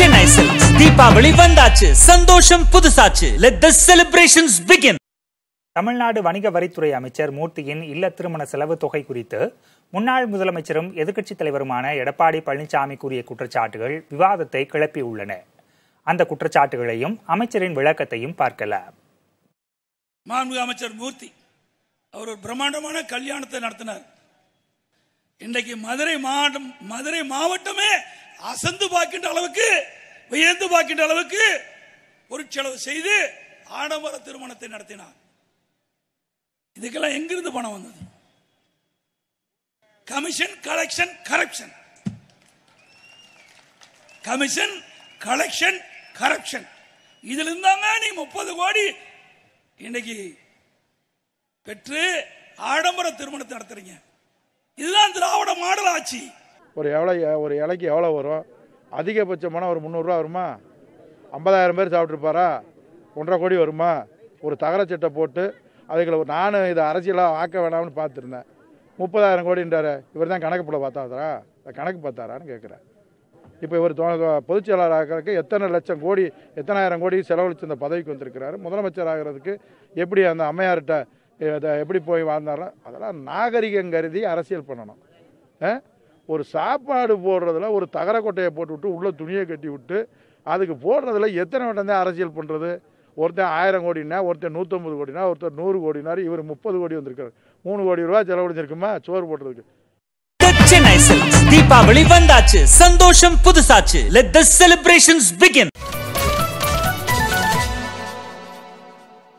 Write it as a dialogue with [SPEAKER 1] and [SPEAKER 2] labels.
[SPEAKER 1] சென்னை தீபாவளி வந்தாச்சு சந்தோஷம் புதுசாச்சு லெட் செலிப்ரேஷன்ஸ் பிகின்
[SPEAKER 2] தமிழ்நாடு வணிக வரித்துறை அமைச்சர் மூர்த்தியின் இல்ல திருமண செலவு தொகை குறித்து முன்னாள் முதலமைச்சரும் எதிர்க்கட்சித் தலைவருமான எடப்பாடி பழனிசாமி கூறிய குற்றச்சாட்டுகள் விவாதத்தை கிளப்பியுள்ளன அந்த குற்றச்சாட்டுகளையும் அமைச்சரின் விளக்கத்தையும் பார்க்கலாம்
[SPEAKER 3] மாண்பு அமைச்சர் மூர்த்தி அவர் ஒரு பிரம்மாண்டமான கல்யாணத்தை நடத்தினார் இன்றைக்கு மதுரை மாவட்டம் மதுரை மாவட்டமே அசந்து பார்க்கின்ற அளவுக்கு வியந்து பார்க்கின்ற அளவுக்கு பொருட்செலவு செய்து ஆடம்பர திருமணத்தை நடத்தினார் இதுக்கெல்லாம் எங்கிருந்து பணம் வந்தது commission collection corruption commission collection corruption இதுல இருந்தாங்க நீ முப்பது கோடி இன்னைக்கு பெற்று ஆடம்பர திருமணத்தை நடத்துறீங்க இதுதான் திராவிட மாடல் ஆட்சி
[SPEAKER 4] ஒரு எவ்வளோ ஒரு இலைக்கு எவ்வளோ வரும் அதிகபட்சமான ஒரு முந்நூறுரூவா வருமா ஐம்பதாயிரம் பேர் சாப்பிட்ருப்பாரா ஒன்றரை கோடி வருமா ஒரு தகர சட்டை போட்டு அதுக்குள்ள நானும் இதை அரசியலாக ஆக்க வேணாம்னு பார்த்துருந்தேன் முப்பதாயிரம் கோடின்றாரு இவர் தான் கணக்கு போட பார்த்தாதரா கணக்கு பார்த்தாரான்னு கேட்குறேன் இப்போ இவர் பொதுச் செயலாளர் ஆகிறதுக்கு எத்தனை லட்சம் கோடி எத்தனாயிரம் கோடி செலவழித்து இந்த பதவிக்கு வந்திருக்கிறாரு முதலமைச்சர் ஆகிறதுக்கு எப்படி அந்த அம்மையார்கிட்ட எப்படி போய் வாழ்ந்தாரோ அதெல்லாம் நாகரிகம் கருதி அரசியல் பண்ணணும் ஒரு சாப்பாடு போடுறதுல ஒரு தகர கொட்டையை போட்டு விட்டு உள்ளே துணியை கட்டி விட்டு அதுக்கு போடுறதுல எத்தனை வட்டம் தான் அரசியல் பண்ணுறது ஒருத்தன் ஆயிரம் கோடினா ஒருத்தன் நூற்றம்பது கோடினா ஒருத்தர் நூறு கோடினாரு இவர் முப்பது கோடி வந்திருக்காரு மூணு கோடி ரூபா செலவழிஞ்சிருக்குமா சோறு போடுறதுக்கு
[SPEAKER 1] தீபாவளி வந்தாச்சு சந்தோஷம் புதுசாச்சு லெட் செலிப்ரேஷன்ஸ் பிகின்